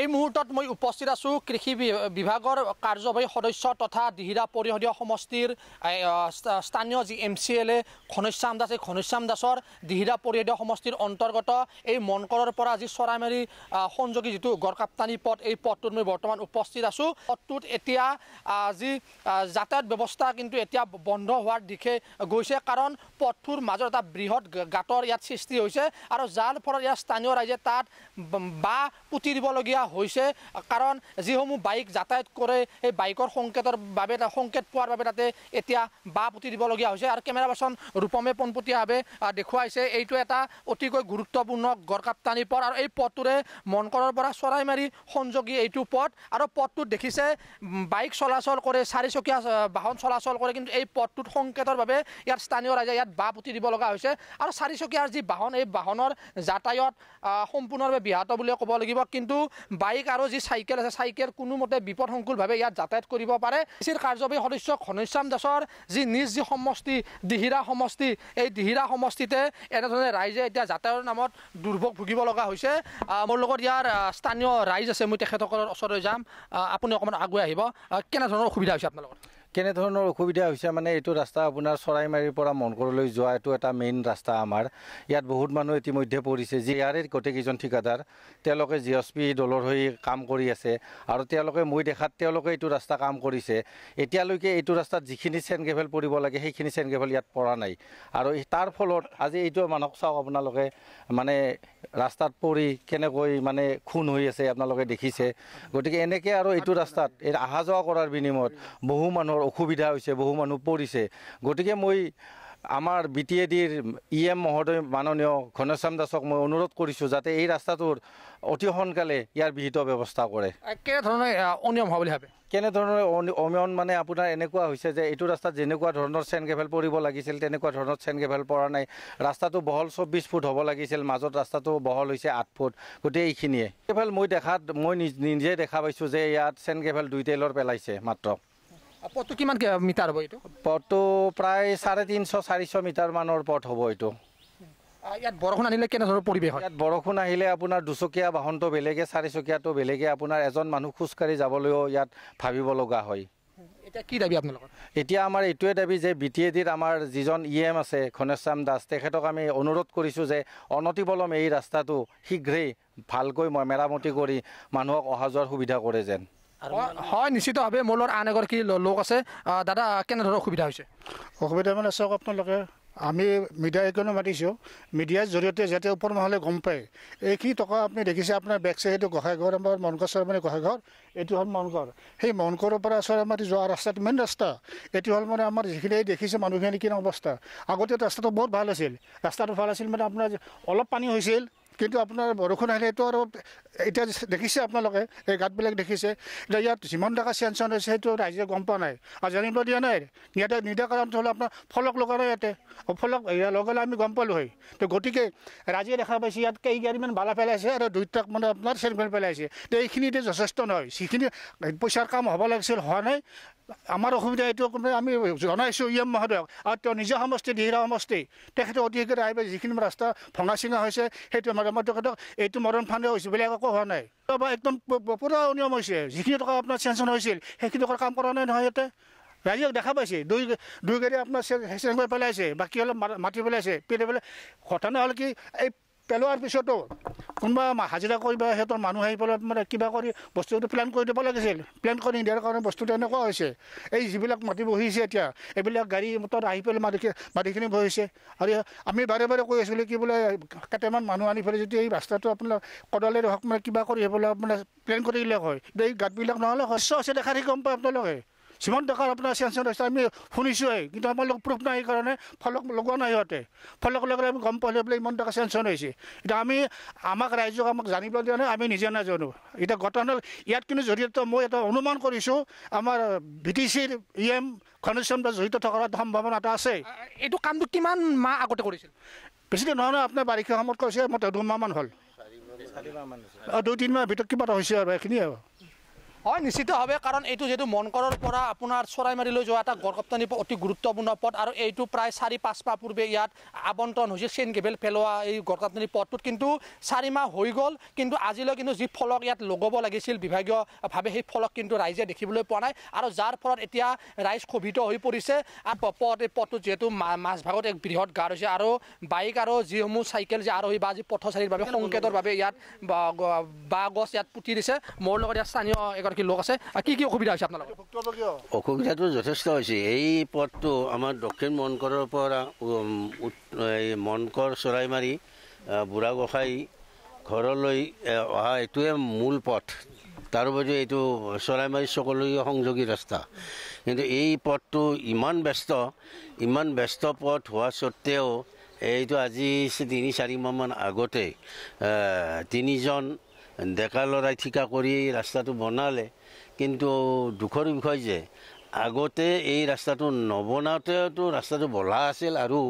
এই মুহূৰ্তত মই উপস্থিত আছোঁ কৃষি বিভাগৰ কাৰ্যবাহী সদস্য তথা দিহিৰা পৰিষদীয় সমষ্টিৰ স্থানীয় যি M C L A Ghanshyam Das এই ঘনশ্যাম দাসৰ দিহিৰা পৰিষদীয় সমষ্টিৰ অন্তৰ্গত এই মনকৰৰ পৰা আজি চৰাইমাৰি সংযোগী যিটো গড়কাপ্তানি পথ এই পথটোত মই বৰ্তমান উপস্থিত আছোঁ পথটোত এতিয়া আজি যাতায়াত ব্যৱস্থা কিন্তু এতিয়া বন্ধ হোৱাৰ দিশে গৈছে কাৰণ পথটোৰ মাজত এটা বৃহৎ গাঁতৰ ইয়াত সৃষ্টি হৈছে আৰু যাৰ ফলত ইয়াত স্থানীয় ৰাইজে তাত বাঁহ পুতি দিবলগীয়া সুবিধা হৈছে কাৰণ যিসমূহ বাইক যাতায়ত কৰে সেই বাইকৰ সংকেতৰ বাবে সংকেত পোৱাৰ বাবে তাতে এতিয়া বাঁহ পুতি দিবলগীয়া হৈছে আৰু কেমেৰা পাৰ্চন ৰূপমে পোনপটীয়াভাৱে দেখুৱাইছে এইটো এটা অতিকৈ গুৰুত্বপূৰ্ণ গড়কাপ্তানি পথ আৰু এই পথটোৰে মনকৰৰ পৰা চৰাইমাৰী সংযোগী এইটো পথ আৰু পথটোত দেখিছে বাইক চলাচল কৰে চাৰিচকীয়া বাহন চলাচল কৰে কিন্তু এই পথটোত সংকেতৰ বাবে ইয়াৰ স্থানীয় ৰাইজে ইয়াত বাঁহ পুতি দিব লগা হৈছে আৰু চাৰিচকীয়াৰ যি বাহন এই বাহনৰ যাতায়ত সম্পূৰ্ণৰূপে বিহাত বুলিয়ে ক'ব লাগিব কিন্তু বাইক আৰু যি চাইকেল আছে চাইকেল কোনোমতে বিপদসংকুলভাৱে ইয়াত যাতায়াত কৰিব পাৰে চিৰ কাৰ্যবাহী সদস্য ঘনশ্যাম দাসৰ যি নিজ যি সমষ্টি দিহিৰা সমষ্টি এই দিহিৰা সমষ্টিতে এনেধৰণে ৰাইজে এতিয়া যাতায়াতৰ নামত দুৰ্ভোগ ভুগিব লগা হৈছে মোৰ লগত ইয়াৰ স্থানীয় ৰাইজ আছে মই তেখেতসকলৰ ওচৰলৈ যাম আপুনি অকণমান আগুৱাই আহিব কেনেধৰণৰ অসুবিধা হৈছে আপোনালোকৰ কেনেধৰণৰ অসুবিধা হৈছে মানে এইটো ৰাস্তা আপোনাৰ চৰাইমাৰীৰ পৰা মনকৰলৈ যোৱা এইটো এটা মেইন ৰাস্তা আমাৰ ইয়াত বহুত মানুহ ইতিমধ্যে পৰিছে যি ইয়াৰে গোটেইকেইজন ঠিকাদাৰ তেওঁলোকে জি এছ পি দলৰ হৈ কাম কৰি আছে আৰু তেওঁলোকে মই দেখাত তেওঁলোকে এইটো ৰাস্তা কাম কৰিছে এতিয়ালৈকে এইটো ৰাস্তাত যিখিনি চেন গেভেল পৰিব লাগে সেইখিনি চেন গেভেল ইয়াত পৰা নাই আৰু তাৰ ফলত আজি এইটো মানুহক চাওক আপোনালোকে মানে ৰাস্তাত পৰি কেনেকৈ মানে খুন হৈ আছে আপোনালোকে দেখিছে গতিকে এনেকৈ আৰু এইটো ৰাস্তাত এই অহা যোৱা কৰাৰ বিনিময়ত বহু মানুহৰ অসুবিধা হৈছে বহু মানুহ পৰিছে গতিকে মই আমাৰ বি টি এ ডিৰ ই এম মহোদয় মাননীয় ঘনশ্যাম দাসক মই অনুৰোধ কৰিছোঁ যাতে এই ৰাস্তাটোৰ অতি সোনকালে ইয়াৰ বিহিত ব্যৱস্থা কৰে কেনেধৰণে অনিয়ম হ'ব বুলি ভাবে কেনেধৰণে অমিয়ন মানে আপোনাৰ এনেকুৱা হৈছে যে এইটো ৰাস্তাত যেনেকুৱা ধৰণৰ চেন কেভেল পৰিব লাগিছিল তেনেকুৱা ধৰণৰ চেন কেভেল পৰা নাই ৰাস্তাটো বহল চৌব্বিছ ফুট হ'ব লাগিছিল মাজত ৰাস্তাটো বহল হৈছে আঠ ফুট গোটেই এইখিনিয়ে গেভেল মই দেখাত মই নিজে দেখা পাইছোঁ যে ইয়াত চেন গেভেল দুই টেইলৰ পেলাইছে মাত্ৰ পথটো কিমান মিটাৰ হ'ব এইটো পথটো প্ৰায় চাৰে তিনিশ চাৰিশ মিটাৰমানৰ পথ হ'ব এইটো ইয়াত বৰষুণ আহিলে কেনেধৰণৰ পৰিৱেশ ইয়াত বৰষুণ আহিলে আপোনাৰ দুচকীয়া বাহনটো বেলেগে চাৰিচকীয়াটো বেলেগে আপোনাৰ এজন মানুহ খোজকাঢ়ি যাবলৈও ইয়াত ভাবিব লগা হয় এতিয়া কি দাবী আপোনালোকৰ এতিয়া আমাৰ এইটোৱে দাবী যে বি টি এ ডিত আমাৰ যিজন ই e এম আছে ঘনেশ্যাম দাস তেখেতক আমি অনুৰোধ কৰিছোঁ যে অনতিপলম এই ৰাস্তাটো শীঘ্ৰেই ভালকৈ মেৰামতি কৰি মানুহক অহা যোৱাৰ সুবিধা কৰে যেন হয় নিশ্চিতভাৱে মোৰ লগত আন এগৰাকী লোক আছে দাদা কেনেধৰণৰ অসুবিধা হৈছে অসুবিধা মানে চাওক আপোনালোকে আমি মিডিয়া এইকাৰণে মাতিছোঁ মিডিয়াৰ জৰিয়তে যাতে ওপৰ মহলে গম পায় এই কি টকা আপুনি দেখিছে আপোনাৰ বেক চাইড এইটো গোঁসাইঘৰ আমাৰ মনকৰ চৰমানে গোঁসাইঘৰ এইটো হ'ল মনকৰ সেই মনকৰৰ পৰা চৰ আমাৰ যোৱা ৰাস্তাটো মেইন ৰাস্তা এইটো হ'ল মানে আমাৰ যিখিনি দেখিছে মানুহখিনি কি অৱস্থা আগতে ৰাস্তাটো বহুত ভাল আছিল ৰাস্তাটো ভাল আছিল মানে আপোনাৰ অলপ পানী হৈছিল কিন্তু আপোনাৰ বৰষুণ আহিলে এইটো আৰু এতিয়া দেখিছে আপোনালোকে এই গাঁতবিলাক দেখিছে এতিয়া ইয়াত যিমান টকা চেনচন হৈছে সেইটো ৰাইজে গম পোৱা নাই আৰু জানিব দিয়া নাই ইয়াতে নিদা কাৰণটো হ'ল আপোনাৰ ফলক লগা নাই ইয়াতে ফলক লগালে আমি গম পালোঁ হয় তো গতিকে ৰাইজে দেখা পাইছে ইয়াত কেইগাড়ীমান বালা পেলাইছে আৰু দুইটাক মানে আপোনাৰ চেনফেন পেলাইছে তো এইখিনি এতিয়া যথেষ্ট নহয় যিখিনি পইচাৰ কাম হ'ব লাগিছিল হোৱা নাই আমাৰ অসুবিধা এইটো আমি জনাইছোঁ ইয়াম মহোদয়ক আৰু তেওঁ নিজৰ সমষ্টি দিহিৰা সমষ্টি তেখেতে অতি শীঘ্ৰে আহিব যিখিনি ৰাস্তা ভঙা চিঙা হৈছে সেইটো আমাৰ আমাৰ তেখেতক এইটো মৰণ ফাণ্ড হৈছে বুলি একো হোৱা নাই বা একদম পূৰা অনিয়ম হৈছে যিখিনি টকা আপোনাৰ চেংচন হৈছিল সেইখিনি টকাৰ কাম কৰা নাই নহয় ইয়াতে ৰাইজে দেখা পাইছে দুই দুই গাড়ী আপোনাৰ চেং কৰি পেলাইছে বাকী অলপ মাটি পেলাইছে পেলাই পেলাই ঘটনা হ'ল কি এই পেলোৱাৰ পিছতো কোনোবা হাজিৰা কৰিব সিহঁতৰ মানুহ আহি পেলাই মানে কিবা কৰি বস্তুটো প্লেন কৰি দিব লাগিছিল প্লেন কৰি নিদিয়াৰ কাৰণে বস্তুটো এনেকুৱা হৈছে এই যিবিলাক মাটি বহিছে এতিয়া এইবিলাক গাড়ী মটৰ আহি পেলাই মাটি মাটিখিনি বহিছে আৰু আমি বাৰে বাৰে কৈ আছিলোঁ কি বোলে কেইটামান মানুহ আনি পেলাই যদি এই ৰাস্তাটো আপোনাৰ কদালেৰে হওক মানে কিবা কৰি হ'বলৈ আপোনাৰ প্লেন কৰি দিলে হয় এই গাঁতবিলাক নহ'লে শস্য আছে দেখা দেখি গম পায় আপোনালোকে যিমান টকাৰ আপোনাৰ চেঞ্চন হৈছে আমি শুনিছোঁৱেই কিন্তু আমাৰ লগত প্ৰুফ নাই সেইকাৰণে ফলক লগোৱা নাই সিহঁতে ফলক লগালে আমি গম পালোঁ বোলে ইমান টকা চেঞ্চন হৈছে এতিয়া আমি আমাক ৰাইজক আমাক জানিবলৈ দিয়া নাই আমি নিজে নাজানো এতিয়া ঘটনা ইয়াত কিন্তু জৰিয়তে মই এটা অনুমান কৰিছোঁ আমাৰ ভি টি চিৰ ই এম ঘনশ্যম জড়িত থকাৰ সম্ভাৱনা এটা আছে এইটো কামটো কিমান মাহ আগতে কৰিছিল বেছিকৈ নহয় নহয় আপোনাৰ বাৰিষা সময়ত কৈছে মই দুমাহমান হ'ল দুই তিনিমাহৰ ভিতৰত কিবা এটা হৈছে আৰু এইখিনিয়ে আৰু হয় নিশ্চিতভাৱে কাৰণ এইটো যিহেতু মনকৰৰ পৰা আপোনাৰ চৰাইমাৰীলৈ যোৱা এটা গড়কপ্তানি অতি গুৰুত্বপূৰ্ণ পথ আৰু এইটো প্ৰায় চাৰি পাঁচ মাহ পূৰ্বে ইয়াত আৱণ্টন হৈছে চেইন কেবেল পেলোৱা এই গড়কাপ্তানি পথটোত কিন্তু চাৰিমাহ হৈ গ'ল কিন্তু আজিলৈ কিন্তু যি ফলক ইয়াত লগাব লাগিছিল বিভাগীয়ভাৱে সেই ফলক কিন্তু ৰাইজে দেখিবলৈ পোৱা নাই আৰু যাৰ ফলত এতিয়া ৰাইজ ক্ষোভিত হৈ পৰিছে আৰু পথ এই পথটোত যিহেতু মাজভাগত এক বৃহৎ গাঁৱত হৈছে আৰু বাইক আৰু যিসমূহ চাইকেল যে আৰোহী বা যি পথচাৰীৰ বাবে সংকেতৰ বাবে ইয়াত বাঁহ গছ ইয়াত পুতি দিছে মোৰ লগত ইয়াত স্থানীয় এগৰাকী কি লোক আছে কি কি অসুবিধা হৈছে আপোনালোকৰ অসুবিধাটো যথেষ্ট হৈছে এই পথটো আমাৰ দক্ষিণ মনকৰৰ পৰা এই মনকৰ চৰাইমাৰী বুঢ়া গোসাঁই ঘৰলৈ অহা এইটোৱে মূল পথ তাৰোপৰি এইটো চৰাইমাৰী চকলৈ সংযোগী ৰাস্তা কিন্তু এই পথটো ইমান ব্যস্ত ইমান ব্যস্ত পথ হোৱা স্বত্তেও এইটো আজি তিনি চাৰি মাহমান আগতে তিনিজন ডেকা ল'ৰাই ঠিকা কৰি এই ৰাস্তাটো বনালে কিন্তু দুখৰ বিষয় যে আগতে এই ৰাস্তাটো নবনাওঁতেতো ৰাস্তাটো বলা আছিল আৰু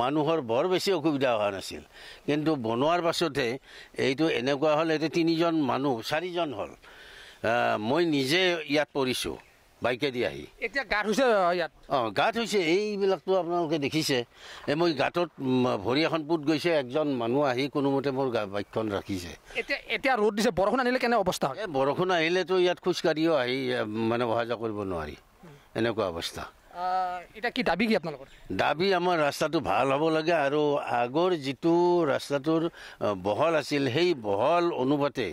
মানুহৰ বৰ বেছি অসুবিধা হোৱা নাছিল কিন্তু বনোৱাৰ পাছতহে এইটো এনেকুৱা হ'ল এতিয়া তিনিজন মানুহ চাৰিজন হ'ল মই নিজে ইয়াত পৰিছোঁ বাইকেদি আহি এতিয়া গাঁত হৈছে ইয়াত অঁ গাঁত হৈছে এইবিলাকতো আপোনালোকে দেখিছে এই মই গাঁতত ভৰি এখন পুত গৈছে একজন মানুহ আহি কোনোমতে মোৰ বাইকখন ৰাখিছে এতিয়া এতিয়া ৰ'দ দিছে বৰষুণ আনিলে কেনে অৱস্থা বৰষুণ আহিলেতো ইয়াত খোজকাঢ়িও আহি মানে অহা যোৱা কৰিব নোৱাৰি এনেকুৱা অৱস্থা এটা কি দাবী কি আপোনালোকৰ দাবী আমাৰ ৰাস্তাটো ভাল হ'ব লাগে আৰু আগৰ যিটো ৰাস্তাটোৰ বহল আছিল সেই বহল অনুপাতে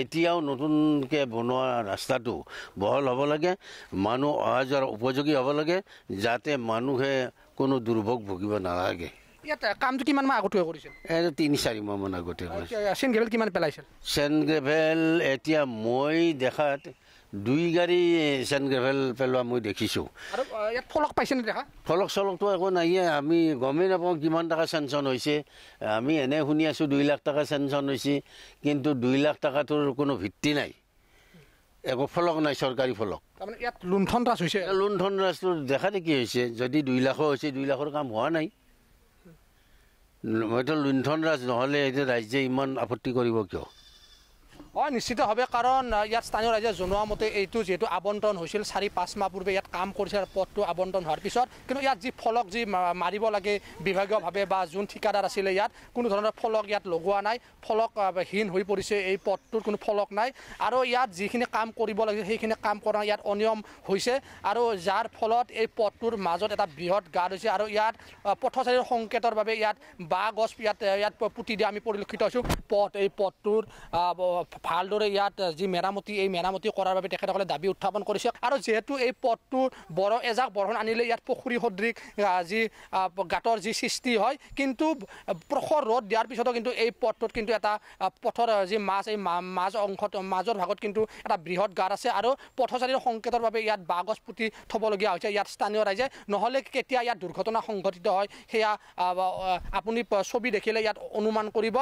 এতিয়াও নতুনকৈ বনোৱা ৰাস্তাটো বহল হ'ব লাগে মানুহ অহা যোৱাৰ উপযোগী হ'ব লাগে যাতে মানুহে কোনো দুৰ্ভোগ ভুগিব নালাগে কামটো কিমান মাহ আগতে কৰিছিল তিনি চাৰি মাহমান আগতে চেন চেন গ্ৰেভেল এতিয়া মই দেখাত দুই গাড়ী চেন গ্ৰেভেল পেলোৱা মই দেখিছোঁ ফলক চলকটো একো নাইয়ে আমি গমেই নাপাওঁ কিমান টকা চেনচন হৈছে আমি এনে শুনি আছোঁ দুই লাখ টকা চেনচন হৈছে কিন্তু দুই লাখ টকাটোৰ কোনো ভিত্তি নাই একো ফলক নাই চৰকাৰী ফলক ইয়াত লুণ্ঠন ৰাজ হৈছে লুণ্ঠন ৰাজটো দেখা দেখি হৈছে যদি দুই লাখৰ হৈছে দুই লাখৰ কাম হোৱা নাই মইতো লুণ্ঠন ৰাজ নহ'লে এতিয়া ৰাইজে ইমান আপত্তি কৰিব কিয় অঁ নিশ্চিত হবে কাৰণ ইয়াত স্থানীয় ৰাইজে জনোৱা মতে এইটো যিহেতু আবণ্টন হৈছিল চাৰি পাঁচ মাহ পূৰ্বে ইয়াত কাম কৰিছে আৰু পথটো আবণ্টন হোৱাৰ পিছত কিন্তু ইয়াত যি ফলক যি মাৰিব লাগে বিভাগীয়ভাৱে বা যোন ঠিকাদাৰ আছিলে ইয়াত কোনো ধৰণৰ ফলক ইয়াত লগোৱা নাই ফলকহীন হৈ পৰিছে এই পথটোৰ কোনো ফলক নাই আৰু ইয়াত যিখিনি কাম কৰিব লাগিছিল সেইখিনি কাম কৰা ইয়াত অনিয়ম হৈছে আৰু যাৰ ফলত এই পথটোৰ মাজত এটা বৃহৎ গাঁত হৈছে আৰু ইয়াত পথচাৰীৰ সংকেতৰ বাবে ইয়াত বাঁহ গছ ইয়াত ইয়াত পুতি দিয়া আমি পৰিলক্ষিত হৈছোঁ পথ এই পথটোৰ ভালদৰে ইয়াত যি মেৰামতি এই মেৰামতি কৰাৰ বাবে তেখেতসকলে দাবী উত্থাপন কৰিছে আৰু যিহেতু এই পথটো বৰ এজাক বৰষুণ আনিলে ইয়াত পুখুৰী সদৃশ যি গাঁতৰ যি সৃষ্টি হয় কিন্তু প্ৰখৰ ৰ'দ দিয়াৰ পিছতো কিন্তু এই পথটোত কিন্তু এটা পথৰ যি মাছ এই মাজ অংশত মাজৰ ভাগত কিন্তু এটা বৃহৎ গাঁত আছে আৰু পথচাৰীৰ সংকেতৰ বাবে ইয়াত বাঁহ গছ পুতি থ'বলগীয়া হৈছে ইয়াত স্থানীয় ৰাইজে নহ'লে কেতিয়া ইয়াত দুৰ্ঘটনা সংঘটিত হয় সেয়া আপুনি ছবি দেখিলে ইয়াত অনুমান কৰিব